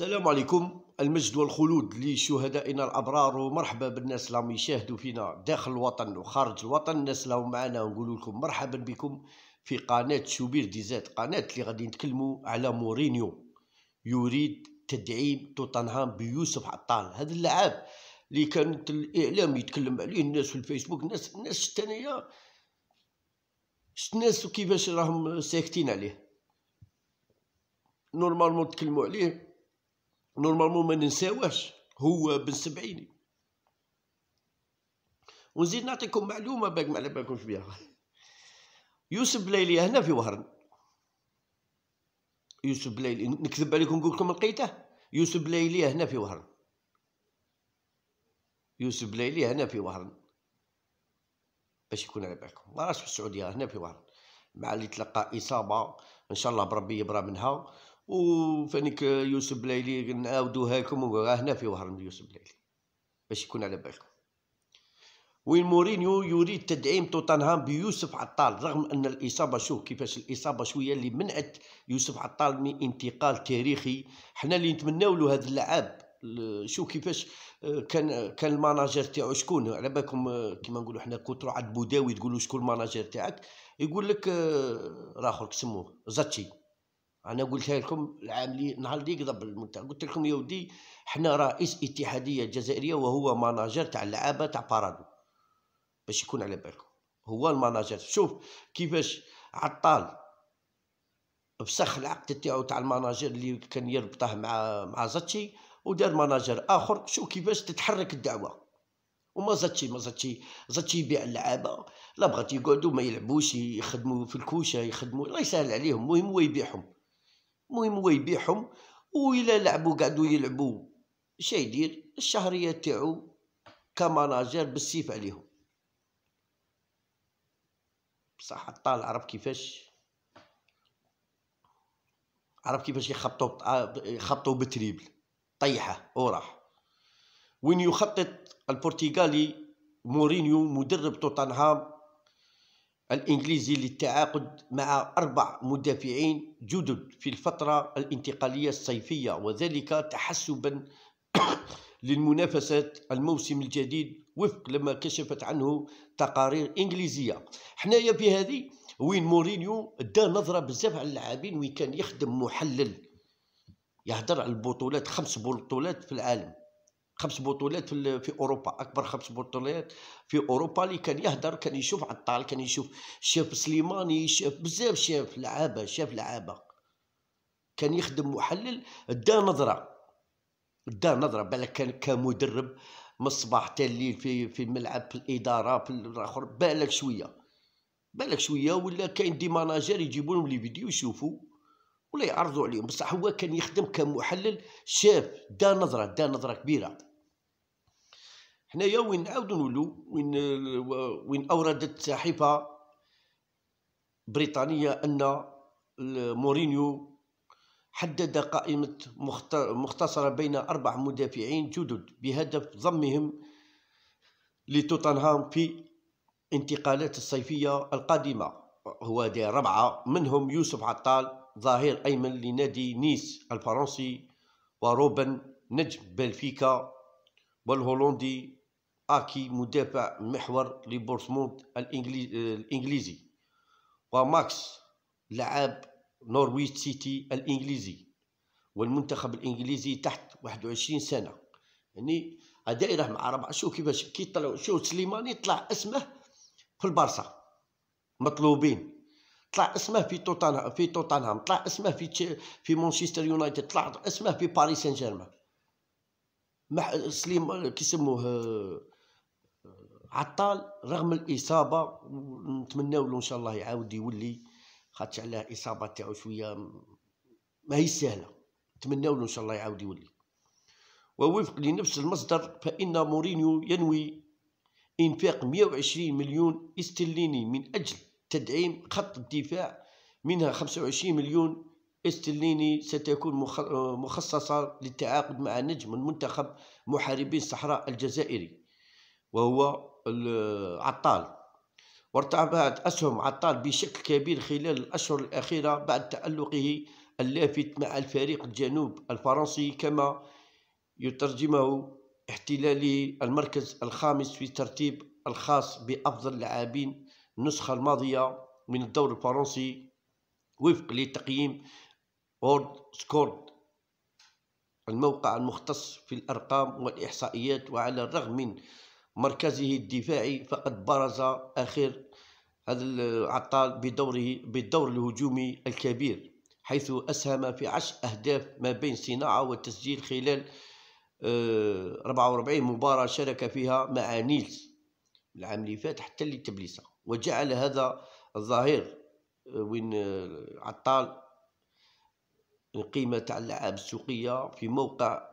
السلام عليكم المجد والخلود لشهدائنا الابرار ومرحبا بالناس اللي يشاهدوا فينا داخل الوطن وخارج الوطن الناس اللي راهم معنا ونقول لكم مرحبا بكم في قناه شوبير ديزات قناه اللي غادي نتكلموا على مورينيو يريد تدعيم توتنهام بيوسف عطال هذا اللعاب اللي كانت الاعلام يتكلم عليه الناس في الفيسبوك الناس الناس الثانيه شت الناس كيفاش راهم ساكتين عليه نورمالمون تكلموا عليه نورمالمون ما ننساوهش هو بن سبعيني ونزيد نعطيكم معلومه باك ما على بالكمش بها يوسف بليلي هنا في وهرن يوسف بليلي نكذب عليكم نقول لكم لقيته يوسف بليلي هنا في وهرن يوسف بليلي هنا في وهرن باش يكون على بالكم ما راهش في السعوديه هنا في وهرن مع اللي تلقى اصابه ان شاء الله بربي يبرى منها وفانيك يوسف بلايلي نعاودوها لكم وراه هنا في وهران يوسف بلايلي باش يكون على بالكم وين مورينيو يريد تدعيم توتنهام بيوسف عطال رغم ان الاصابه شوف كيفاش الاصابه شويه اللي منعت يوسف عطال من انتقال تاريخي حنا اللي نتمناو له هذا اللعاب شوف كيفاش آه، كان كان المناجر تاعو شكون على بالكم آه، كيما نقولوا حنا كنتوا عند بوداوي تقولوا شكون المناجر تاعك يقول لك آه، راخر سموه زاتشي انا قلتها لكم العام لي نهار اللي قضب المنتخب قلت لكم يا ودي حنا رئيس اتحاديه جزائريه وهو ماناجر تاع اللعابه تاع بارادو باش يكون على بالكم هو الماناجر شوف كيفاش عطال بسخ العقد تاعو تاع المناجر اللي كان يربطه مع مع زاتشي ودار مناجر اخر شوف كيفاش تتحرك الدعوه وما زاتشي ما زاتشي زاتشي يبيع اللعابه لا بغات يقعدوا ما يلعبوش يخدموا في الكوشه يخدموا الله يسهل عليهم المهم هو يبيعهم المهم هو يبيعهم وإلا لعبوا قعدوا يلعبوا اش يدير الشهرية تاعو كمناجر بالسيف عليهم بصح الطال عرف كيفاش عرف كيفاش يخبطوا آه، يخبطوا بالتريبل طيحه وراح وين يخطط البرتغالي مورينيو مدرب توتنهام الإنجليزي للتعاقد مع أربع مدافعين جدد في الفترة الانتقالية الصيفية وذلك تحسبا للمنافسات الموسم الجديد وفق لما كشفت عنه تقارير إنجليزية حنايا في هذه وين مورينيو دا نظرة بزاف على اللاعبين وين كان يخدم محلل يهدر على البطولات خمس بطولات في العالم خمس بطولات في, في اوروبا اكبر خمس بطولات في اوروبا اللي كان يهدر كان يشوف عطال كان يشوف شاف سليماني شاف بزاف شاف لعابه شاف لعابه كان يخدم محلل دا نظره دا نظره بالك كان كمدرب من الصباح حتى الليل في في الملعب في الاداره في الاخر بالك شويه بالك شويه ولا كاين دي ماناجير يجيبوا لهم لي فيديو يشوفوا ولا يعرضوا عليهم بصح هو كان يخدم كمحلل شاف دا نظره دا نظره كبيره حنايا وين نعاودو نولو وين وين اوردت صحيفه بريطانيه ان مورينيو حدد قائمة مختصرة بين أربع مدافعين جدد بهدف ضمهم لتوتنهام في انتقالات الصيفية القادمة هو دي ربعة منهم يوسف عطال ظهير أيمن لنادي نيس الفرنسي وروبن نجم بلفيكا والهولندي آكي مدافع محور لبورسموند الإنجليزي وماكس لعاب نورويج سيتي الإنجليزي والمنتخب الإنجليزي تحت 21 سنة يعني دائره راه مع ربعة شو كيفاش كي طلعوا شو سليماني طلع اسمه في البارسا مطلوبين طلع اسمه في توتنهام في توتنهام طلع اسمه في في مانشستر يونايتد طلع اسمه في باريس سان جيرمان سليم كيسموه آه، عطال رغم الاصابه نتمناو له ان شاء الله يعاود يولي خاطش على الاصابه تاعو شويه ما هي سهله نتمنوا له ان شاء الله يعاود يولي ووفق لنفس المصدر فان مورينيو ينوي انفاق 120 مليون استرليني من اجل تدعيم خط الدفاع منها 25 مليون استرليني ستكون مخصصة للتعاقد مع نجم المنتخب منتخب محاربي الصحراء الجزائري وهو عطال وارتفعت أسهم عطال بشكل كبير خلال الأشهر الأخيرة بعد تألقه اللافت مع الفريق الجنوب الفرنسي كما يترجمه احتلاله المركز الخامس في ترتيب الخاص بأفضل لاعبين النسخة الماضية من الدور الفرنسي وفق لتقييم وورد سكورد الموقع المختص في الأرقام والإحصائيات وعلى الرغم من مركزه الدفاعي فقد برز اخر هذا العطال بدوره بالدور الهجومي الكبير حيث أسهم في عشر أهداف ما بين صناعة وتسجيل خلال 44 آه، مباراة شارك فيها مع نيلز العام اللي فات حتى لتبليسه تبليسة وجعل هذا الظهير آه، وين آه، عطال القيمة تاع اللعاب السوقية في موقع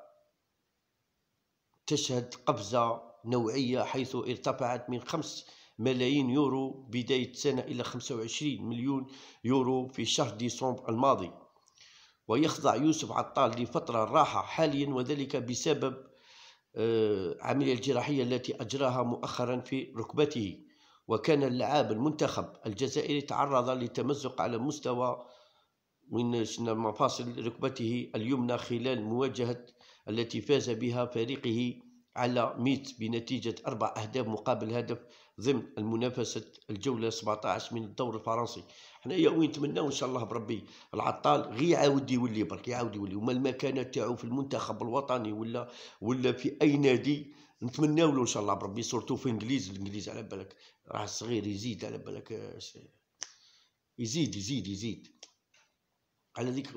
تشهد قفزة نوعية حيث ارتفعت من 5 ملايين يورو بداية سنة إلى 25 مليون يورو في شهر ديسمبر الماضي ويخضع يوسف عطال لفترة راحة حاليا وذلك بسبب آه، عملية الجراحية التي أجراها مؤخرا في ركبته وكان اللعاب المنتخب الجزائري تعرض لتمزق على مستوى من مفاصل ركبته اليمنى خلال مواجهة التي فاز بها فريقه على ميت بنتيجة أربع أهداف مقابل هدف ضمن المنافسة الجولة 17 من الدور الفرنسي حنايا وين نتمناو إن شاء الله بربي العطال غي يعاود يولي برك يعاود يولي وما المكانة تاعو في المنتخب الوطني ولا ولا في أي نادي نتمناو له إن شاء الله بربي سورتو في إنجليز الإنجليز على بالك راه الصغير يزيد على بالك يزيد يزيد يزيد على ذيك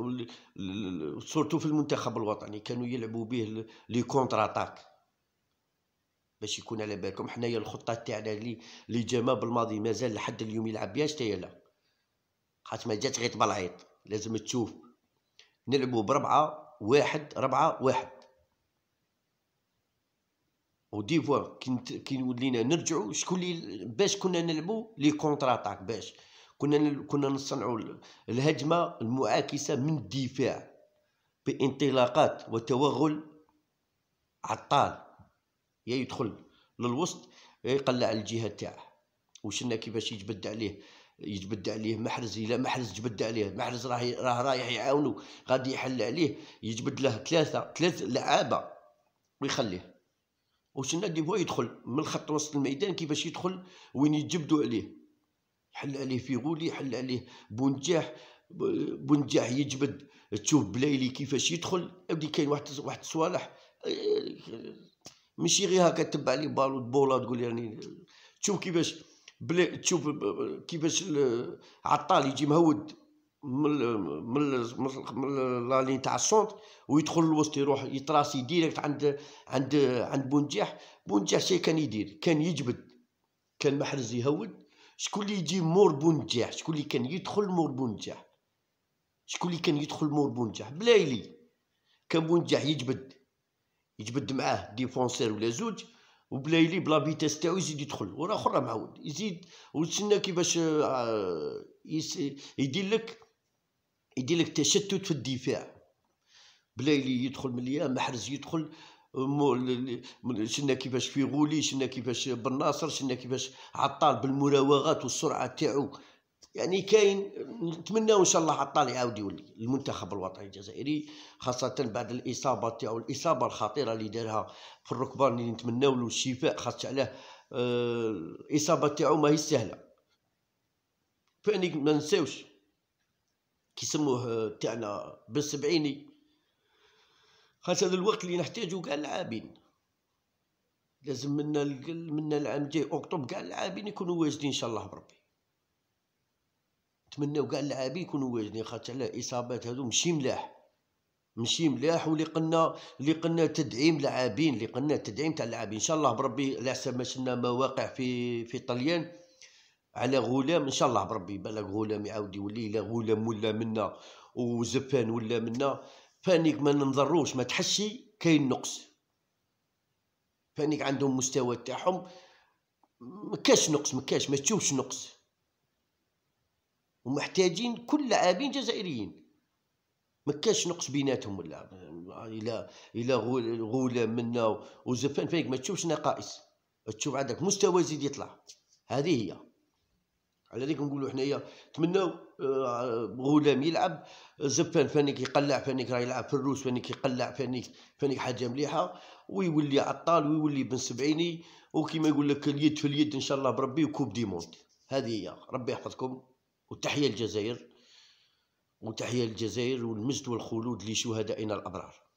سورتو في المنتخب الوطني كانوا يلعبوا به لي كونتر اتاك باش يكون على بالكم حنايا الخطه تاعنا اللي اللي جا بالماضي مازال لحد اليوم يلعب بها حتى لا خاطر ما جات غير بالعيط لازم تشوف نلعبوا بربعه واحد ربعه واحد ودي فوا كي ولينا نرجعوا شكون اللي باش كنا نلعبوا لي كونتر اتاك باش كنا كنا نصنعوا الهجمه المعاكسه من الدفاع بانطلاقات وتوغل عطال يا يدخل للوسط يا إيه، يقلع الجهه تاعه وشلنا كيفاش يجبد عليه يجبد عليه محرز الى محرز جبد عليه محرز راه راه رايح يعاونو غادي يحل عليه يجبد له ثلاثه ثلاث لعابه ويخليه وشنا دي هو يدخل من خط وسط الميدان كيفاش يدخل وين يجبدوا عليه يحل عليه فيغولي يحل عليه بونجاح بونجاح يجبد تشوف بلايلي كيفاش يدخل ودي كاين واحد واحد الصوالح إيه، ماشي غير هكا تبع لي بالو بولا تقول يعني تشوف كيفاش بلي تشوف كيفاش عطال يجي مهود من من من لا لين تاع السونتر ويدخل الوسط يروح يتراسي ديريكت عند عند عند بونجاح بونجاح شي كان يدير كان يجبد كان محرز يهود شكون اللي يجي مور بونجاح شكون اللي كان يدخل مور بونجاح شكون اللي كان يدخل مور بونجاح بلايلي كان بونجاح يجبد يتبد معاه ديفونسير ولا زوج وبلايلي بلا فيتاس تاعو يزيد يدخل وراه اخر معاود يزيد وتسنى كيفاش آه، يدير لك يدير لك تشتت في الدفاع بلايلي يدخل من محرز يدخل شنا كيفاش في غولي شنا كيفاش بن ناصر شنا كيفاش عطال بالمراوغات والسرعه تاعو يعني كاين نتمناو ان شاء الله عطال يعاود يولي المنتخب الوطني الجزائري خاصه بعد الاصابه تاعو الاصابه الخطيره اللي دارها في الركبان اللي نتمنوا له الشفاء خاصه علاه الاصابه تاعو ماهي سهله فاني ما نساوش كيسموه آه، تاعنا بالسبعيني خاصه هذا الوقت اللي نحتاجو كاع اللاعبين لازم منا منا العام الجاي اكتوبر كاع اللاعبين يكونوا واجدين ان شاء الله بربي نتمناو كاع اللاعبين يكونوا واجدين خاطر على الاصابات هادو ماشي ملاح ماشي ملاح واللي قلنا اللي قلنا تدعيم لاعبين اللي قلنا تدعيم تاع اللاعبين ان شاء الله بربي على حسب ما شفنا مواقع في في طليان على غلام ان شاء الله بربي بالك غلام يعاود يولي لا غلام ولا منا وزفان ولا منا فانيك ما ننظروش ما تحشي كاين نقص فانيك عندهم مستوى تاعهم ما كاش نقص ما كاش ما تشوفش نقص ومحتاجين كل لاعبين جزائريين ما كاش نقص بيناتهم ولا الى الى غول منا وزفان فيك ما تشوفش نقائص تشوف عندك مستوى زيد يطلع هذه هي على ذلك نقولوا حنايا تمناو آه، غلام يلعب زفان فانيك يقلع فانيك راه يلعب في الروس فانيك يقلع فانيك فانيك حاجه مليحه ويولي عطال ويولي بن سبعيني وكما يقول لك اليد في اليد ان شاء الله بربي وكوب دي موند هذه هي ربي يحفظكم وتحيه الجزائر وتحيه الجزائر والمجد والخلود لشهدائنا الأبرار